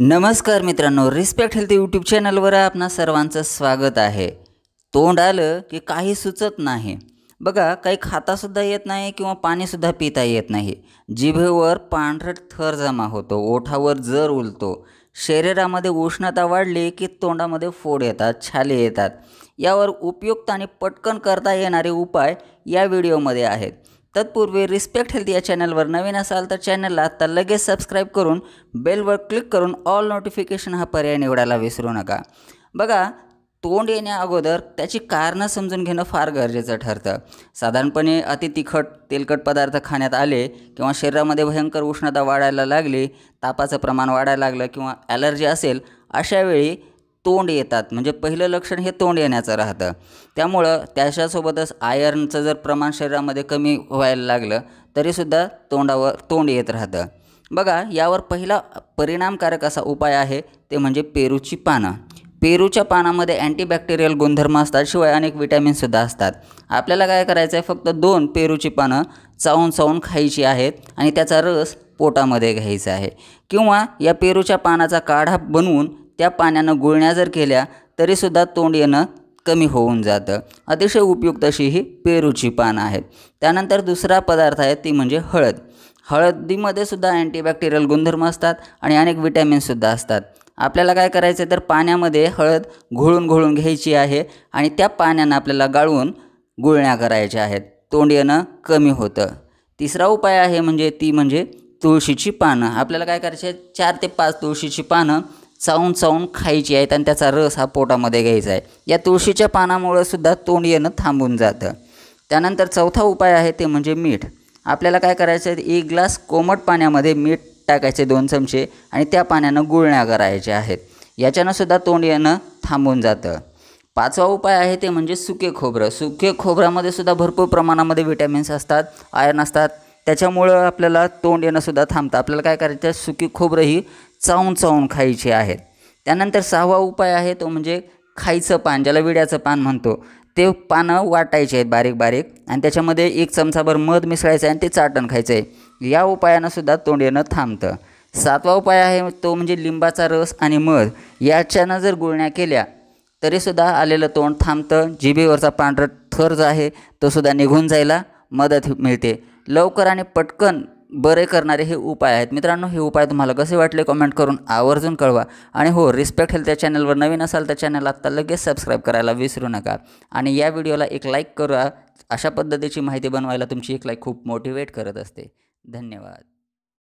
नमस्कार मित्रांनो respect health YouTube चॅनलवर आपणा सर्वांचं स्वागत आहे तोंड आलं की काही सुचत नाही बघा काही खातासुद्धा येत नाही किंवा पाणीसुद्धा पिता येत नाही जिभेवर पांढरट थर जमा होतो ओठावर जर उलतो शरीरामध्ये उष्णता वाढली की तोंडामध्ये फोड येतात छाले येतात यावर उपयुक्त आणि पटकन करता येणारे उपाय या व्हिडिओमध्ये आहेत तत्पूर्वी रिस्पेक्ट हेल्थ या चॅनलवर नवीन असाल तर चॅनलला आत्ता लगेच सबस्क्राईब करून बेलवर क्लिक करून ऑल नोटिफिकेशन हा पर्याय निवडायला विसरू नका बघा तोंड येण्या अगोदर त्याची कारणं समजून घेणं फार गरजेचं ठरतं साधारणपणे अति तिखट तेलकट पदार्थ खाण्यात आले किंवा शरीरामध्ये भयंकर उष्णता वाढायला लागली तापाचं प्रमाण वाढायला लागलं किंवा ॲलर्जी असेल अशावेळी तोंड येतात म्हणजे पहिलं लक्षण हे तोंड येण्याचं राहतं त्यामुळं त्याच्यासोबतच आयर्नचं जर प्रमाण शरीरामध्ये कमी व्हायला लागलं तरीसुद्धा तोंडावर तोंड येत राहतं बघा यावर पहिला परिणामकारक असा उपाय आहे ते म्हणजे पेरूची पानं पेरूच्या पानामध्ये अँटीबॅक्टेरियल गुणधर्म असतात शिवाय अनेक विटॅमिनसुद्धा असतात आपल्याला काय करायचं आहे फक्त दोन पेरूची पानं चावून चावून खायची आहेत आणि त्याचा रस पोटामध्ये घ्यायचा आहे किंवा या पेरूच्या पानाचा काढा बनवून त्या पाण्यानं गुळण्या जर केल्या तरीसुद्धा तोंड येणं कमी होऊन जातं अतिशय उपयुक्त अशी ही पेरूची पानं आहेत त्यानंतर दुसरा पदार्थ आहे ती म्हणजे हळद हळदीमध्ये सुद्धा अँटीबॅक्टेरियल गुणधर्म असतात आणि अनेक विटॅमिन्ससुद्धा असतात आपल्याला काय करायचं तर पाण्यामध्ये हळद घोळून घोळून घ्यायची आहे आणि त्या पाण्यानं आपल्याला गाळून गुळण्या करायच्या आहेत तोंड येणं कमी होतं तिसरा उपाय आहे म्हणजे ती म्हणजे तुळशीची पानं आपल्याला काय करायचे चार ते पाच तुळशीची पानं चावून चावून खायची आहेत आणि त्याचा रस हा पोटामध्ये घ्यायचा आहे या तुळशीच्या पानामुळं सुद्धा तोंड येणं थांबून जातं त्यानंतर चौथा उपाय आहे ते म्हणजे मीठ आपल्याला काय करायचं आहे एक ग्लास कोमट पाण्यामध्ये मीठ टाकायचे दोन चमचे आणि त्या पाण्यानं गुळण्या करायच्या आहेत याच्यानं सुद्धा तोंड येणं थांबून जातं पाचवा उपाय आहे ते म्हणजे सुके खोबरं सुके खोबऱ्यामध्ये सुद्धा भरपूर प्रमाणामध्ये विटॅमिन्स असतात आयर्न असतात त्याच्यामुळं आपल्याला तोंड येणंसुद्धा थांबतं आपल्याला काय करायचं सुकी खोबरं ही चावून चावून खायचे आहेत त्यानंतर सहावा उपाय आहे तो म्हणजे खायचं पान ज्याला विड्याचं पान म्हणतो ते पानं वाटायचे आहेत बारीक बारीक आणि त्याच्यामध्ये एक चमचाभर मध मिसळायचं आहे आणि ते चाटण खायचं आहे या उपायानंसुद्धा सुद्धा तोंड येणं थांबतं सातवा उपाय आहे तो म्हणजे लिंबाचा रस आणि मध याच्यानं जर गुळण्या केल्या तरीसुद्धा आलेलं तोंड थांबतं जिभेवरचा पांढरा थर जो आहे तोसुद्धा निघून जायला मदत मिळते लवकर आणि पटकन बरे करणारे हे उपाय आहेत मित्रांनो हे उपाय तुम्हाला कसे वाटले कॉमेंट करून आवर्जून कळवा आणि हो रिस्पेक्ट हेल्थ त्या चॅनलवर नवीन असाल तर चॅनल आत्ता लगेच सबस्क्राईब करायला विसरू नका आणि या व्हिडिओला एक लाईक करा अशा पद्धतीची माहिती बनवायला तुमची एक लाईक खूप मोटिवेट करत असते धन्यवाद